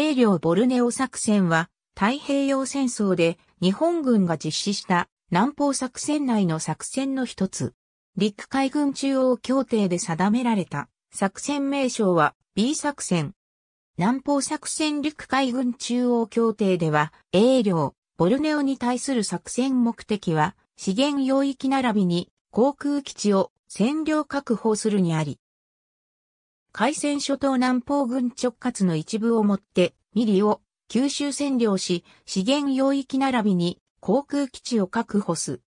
英領ボルネオ作戦は太平洋戦争で日本軍が実施した南方作戦内の作戦の一つ。陸海軍中央協定で定められた作戦名称は B 作戦。南方作戦陸海軍中央協定では、英領、ボルネオに対する作戦目的は、資源領域並びに航空基地を占領確保するにあり、海鮮諸島南方軍直轄の一部をもって、ミリを九州占領し、資源領域並びに航空基地を確保す。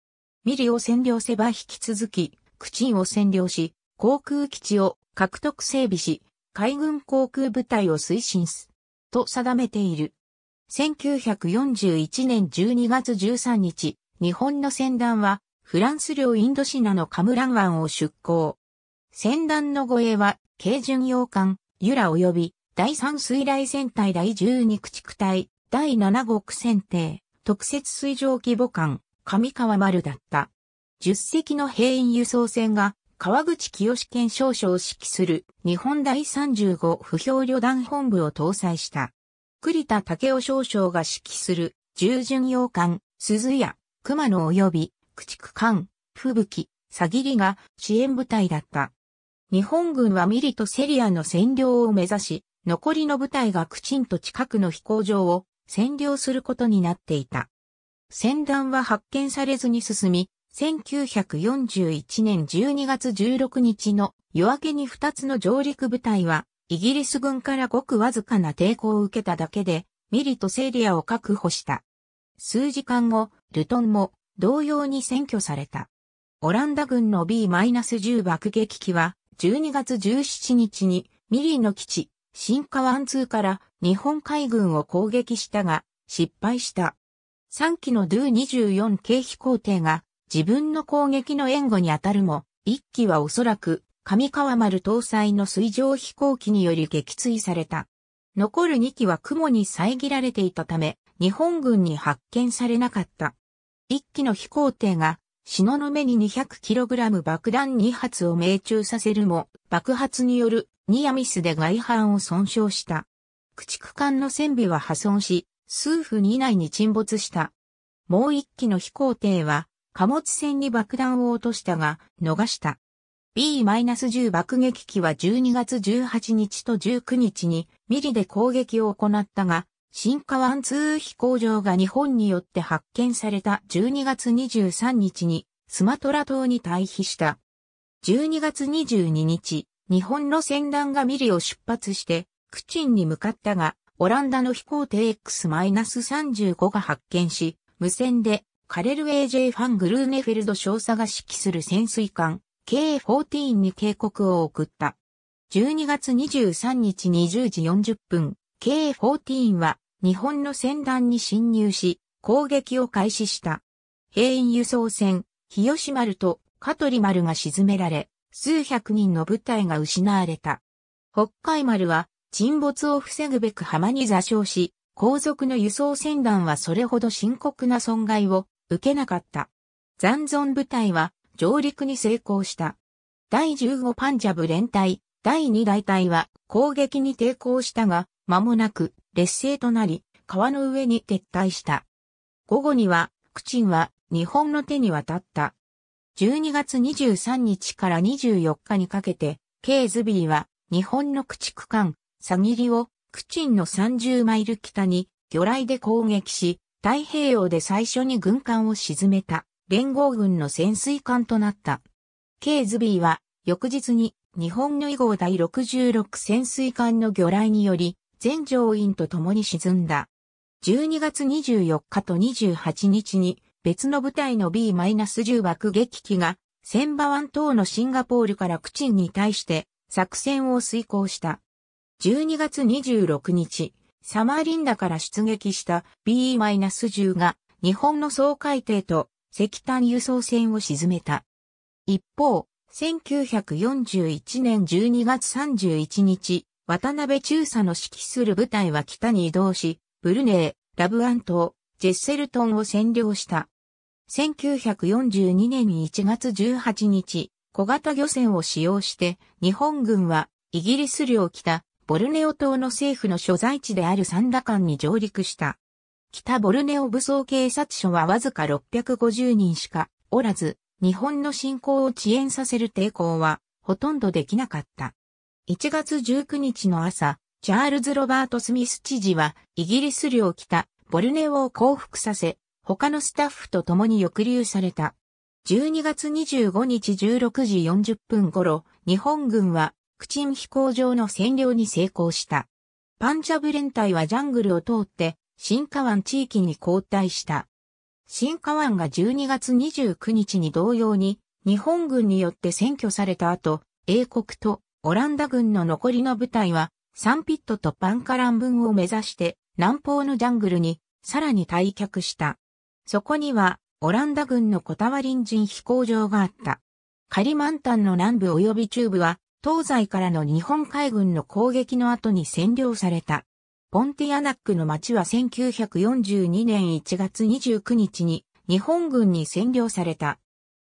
ミリを占領せば引き続き、クチンを占領し、航空基地を獲得整備し、海軍航空部隊を推進す。と定めている。1941年12月13日、日本の船団は、フランス領インドシナのカムラン湾を出港。戦乱の護衛は、軽巡洋艦、由良及び、第三水雷戦隊第十二駆逐隊、第七国戦艇、特設水上規模艦、上川丸だった。十隻の兵員輸送船が、川口清県少将を指揮する日本第35不評旅団本部を搭載した。栗田武雄少将が指揮する従巡洋艦、鈴屋、熊野及び、駆逐艦、吹雪、さぎりが支援部隊だった。日本軍はミリとセリアの占領を目指し、残りの部隊がクチンと近くの飛行場を占領することになっていた。戦団は発見されずに進み、1941年12月16日の夜明けに2つの上陸部隊は、イギリス軍からごくわずかな抵抗を受けただけで、ミリとセリアを確保した。数時間後、ルトンも同様に占拠された。オランダ軍の B-10 爆撃機は12月17日にミリーの基地、新川湾通から日本海軍を攻撃したが失敗した。3機のドゥ24系飛行艇が自分の攻撃の援護に当たるも、1機はおそらく上川丸搭載の水上飛行機により撃墜された。残る2機は雲に遮られていたため、日本軍に発見されなかった。1機の飛行艇がノの目に 200kg 爆弾2発を命中させるも、爆発によるニアミスで外反を損傷した。駆逐艦の船尾は破損し、数分以内に沈没した。もう一機の飛行艇は、貨物船に爆弾を落としたが、逃した。B-10 爆撃機は12月18日と19日にミリで攻撃を行ったが、新川湾通飛行場が日本によって発見された12月23日にスマトラ島に退避した。12月22日、日本の船団がミリを出発して、クチンに向かったが、オランダの飛行艇 X-35 が発見し、無線でカレル AJ ファン・グルーネフェルド少佐が指揮する潜水艦 K14 に警告を送った。12月23日20時40分、K-14 は日本の船団に侵入し、攻撃を開始した。兵員輸送船、日吉丸と香取丸が沈められ、数百人の部隊が失われた。北海丸は沈没を防ぐべく浜に座礁し、後続の輸送船団はそれほど深刻な損害を受けなかった。残存部隊は上陸に成功した。第15パンジャブ連隊第二大隊は攻撃に抵抗したが、間もなく劣勢となり、川の上に撤退した。午後には、クチンは日本の手に渡った。12月23日から24日にかけて、ケーズビーは日本の駆逐艦、サギリをクチンの30マイル北に魚雷で攻撃し、太平洋で最初に軍艦を沈めた連合軍の潜水艦となった。ケーズビーは翌日に日本の囲号第66潜水艦の魚雷により、全乗員と共に沈んだ。12月24日と28日に別の部隊の B-10 爆撃機が千葉湾等のシンガポールからクチンに対して作戦を遂行した。12月26日、サマーリンダから出撃した B-10 が日本の総海底と石炭輸送船を沈めた。一方、1941年12月31日、渡辺中佐の指揮する部隊は北に移動し、ブルネー、ラブアン島、ジェッセルトンを占領した。1942年1月18日、小型漁船を使用して、日本軍はイギリス領北、ボルネオ島の政府の所在地であるサンダカンに上陸した。北ボルネオ武装警察署はわずか650人しかおらず、日本の侵攻を遅延させる抵抗はほとんどできなかった。1月19日の朝、チャールズ・ロバート・スミス知事はイギリス領北ボルネオを降伏させ、他のスタッフと共に抑留された。12月25日16時40分頃、日本軍はクチン飛行場の占領に成功した。パンジャブ連隊はジャングルを通って、新河湾地域に後退した。新河湾が12月29日に同様に日本軍によって占拠された後、英国とオランダ軍の残りの部隊はサンピットとパンカラン分を目指して南方のジャングルにさらに退却した。そこにはオランダ軍のコタワリン人飛行場があった。カリマンタンの南部及び中部は東西からの日本海軍の攻撃の後に占領された。ポンティアナックの町は1942年1月29日に日本軍に占領された。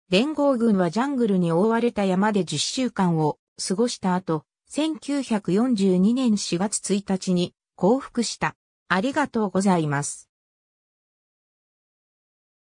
連合軍はジャングルに覆われた山で10週間を過ごした後、1942年4月1日に降伏した。ありがとうございます。